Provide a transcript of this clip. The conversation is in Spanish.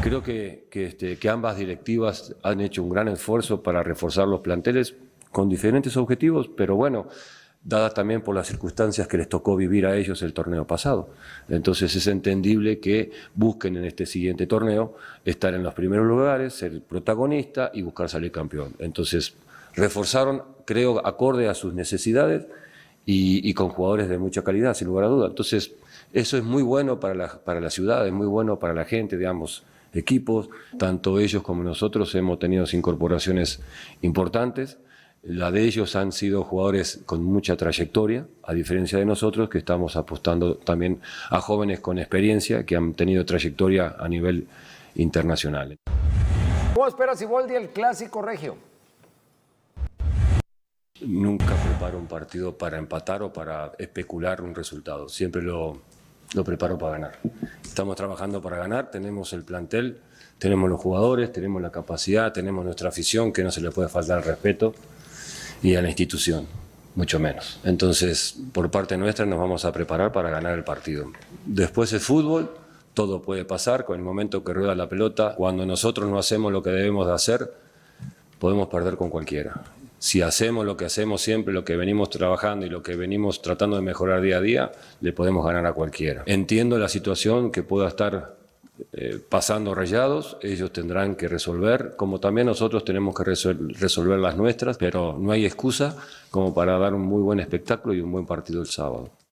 Creo que, este, que ambas directivas han hecho un gran esfuerzo para reforzar los planteles con diferentes objetivos, pero bueno, dadas también por las circunstancias que les tocó vivir a ellos el torneo pasado. Entonces es entendible que busquen en este siguiente torneo estar en los primeros lugares, ser protagonista y buscar salir campeón. Entonces reforzaron, creo, acorde a sus necesidades y, con jugadores de mucha calidad, sin lugar a duda. Entonces eso es muy bueno para la, para la ciudad, es muy bueno para la gente, digamos equipos. Tanto ellos como nosotros hemos tenido incorporaciones importantes. La de ellos han sido jugadores con mucha trayectoria, a diferencia de nosotros que estamos apostando también a jóvenes con experiencia que han tenido trayectoria a nivel internacional. ¿Cómo esperas el clásico regio? Nunca preparo un partido para empatar o para especular un resultado. Siempre lo, lo preparo para ganar. Estamos trabajando para ganar, tenemos el plantel, tenemos los jugadores, tenemos la capacidad, tenemos nuestra afición, que no se le puede faltar el respeto, y a la institución, mucho menos. Entonces, por parte nuestra nos vamos a preparar para ganar el partido. Después el fútbol, todo puede pasar, con el momento que rueda la pelota, cuando nosotros no hacemos lo que debemos de hacer, podemos perder con cualquiera si hacemos lo que hacemos siempre, lo que venimos trabajando y lo que venimos tratando de mejorar día a día, le podemos ganar a cualquiera. Entiendo la situación que pueda estar eh, pasando rayados, ellos tendrán que resolver, como también nosotros tenemos que resolver las nuestras, pero no hay excusa como para dar un muy buen espectáculo y un buen partido el sábado.